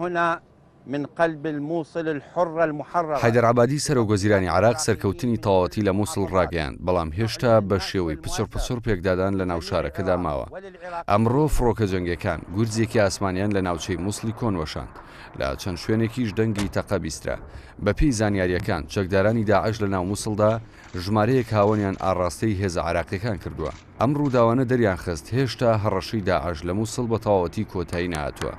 هنا من قلب الموصل الحرة المحررة حيدر عبادی سەرۆگۆزیرانی عراق سەرکەوتنی تەواوەتی لە مووسڵ ڕاگەیان بەڵام هێشتا بە شێوەی پچۆر پچۆر پێکدادان لە ناوشارەکەدا ماوە ئەمڕۆ فڕۆکە جەنگەکان گورجێکی ئاسمانیان لە ناوچەی مووسلی کۆنوەشان لە چەند شوێنێکیش دەنگی تەقە بیسترا بەپی زانیاریەکان چەکدارانی داعش لە ناو مووسڵدا ژمارەیەک هاوەنیان ئاڕاستەی هێز عراقیەکان کردووە ئەم ڕووداوانە دەریان خست هێشتا هەڕەشی داعش لە مووسڵ بە تەواوەتی کۆتایی نهاتووە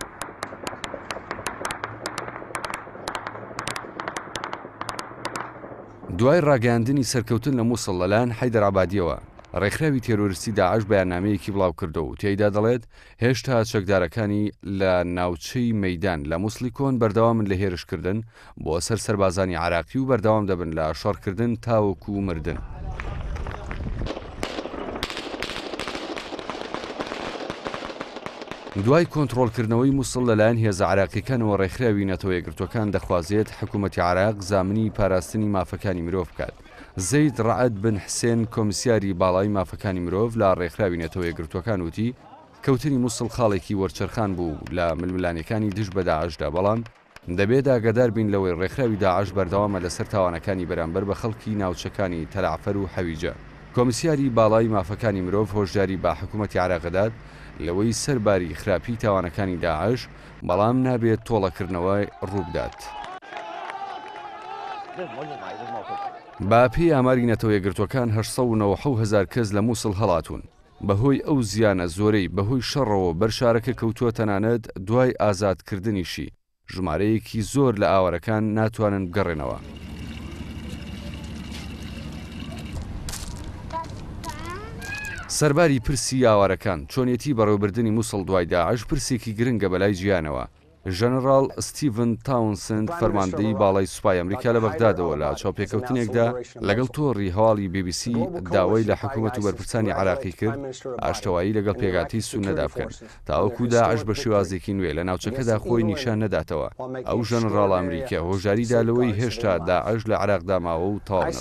دوای ڕاگەاندنی سەرکەوتن لە مووسڵەلان حیدەرابادیەوە ڕێکخراوی تێرۆریستی داعش بەیانامەیەکی بڵاو کردەوە و تێیدا دەڵێت هێشتا چەکدارەکانی لە ناوچەی مەدان لە مووسلیکۆن بەردەوامن لە هێرشکردن بۆ سەر سەربازانی عراقی و بەردەوام دەبن لە شەڕکردن تاوەکو و مردن. دوای کۆنتترۆلکردنەوەی مووسڵ لەلایەن هێز عراقیەکانەوە ڕێکخراوی نەتەوە یەگرتوەکان دەخوازێت حکوومەتی عراق زامنی پاراستنی مافەکانی مرۆڤ بکات. زەید ڕعەت بن حسێن کۆمسیاری باڵای مافەکانی مرۆڤ لا ڕێکخراوی نەتەوە یەگرتوەکان وتی کەوتنی مووسڵ خاڵێکی وەرچەرخان بوو لە ململانەکانی دش بەداعشدا بەڵام دەبێت داگەدار بین لەوەی ڕێکخراوی داعش بەردەوامە لەسەر تاوانەکانی بەرامبەر بە خەڵکی ناوچەکانی تەلعفەر و حەویجە. کۆمسیاری باڵای مافەکانی مرۆڤ هۆشداری با حکوومەتی عراقداد لەوەی سەرباری خراپی تاوانەکانی داعش بەڵام نابێت تۆڵەکردنەوەی ڕووبدات. با پێی ئاماری نەتەوە یەگرتوەکان 1970هزار کەس لە مووسڵ هەڵاتون بەهۆی ئەو زیانە زۆرەی بەهۆی شەڕەوە بەرشارەکە کەوتووە تەنانەت دوای ئازادکردنیشی ژمارەیەکی زۆر لە ئاوارەکان ناتوانن بگەڕێنەوە. سەرباری پرسی یاوارەکان چۆنێتی بەڕێوبردننی مووسڵ دوای داعش پرسێکی گرنگە بەلای ژیانەوە ژەنرال ستیڤن تاونسند فەرماندەی باڵای سوپای ئەمریکا لە بەغدادەوە لە چاوپێکەوتنێکدا لەگەڵ تۆڕی هەواڵی BBC داوای لە حکوومەت و بەرپرسانی عراقی کرد ئاشتەوایی لەگەڵ پێگاتی سو نەدابکەن تاوەکودا ئەش بە شێوازێکی نوێ لە ناوچەکەدا خۆی نیشان نەداتەوە ئەو ژەنرال ئەمریکا هۆژاریدا لەوەی هێشتا داعش لە عراقداماوە و تاوا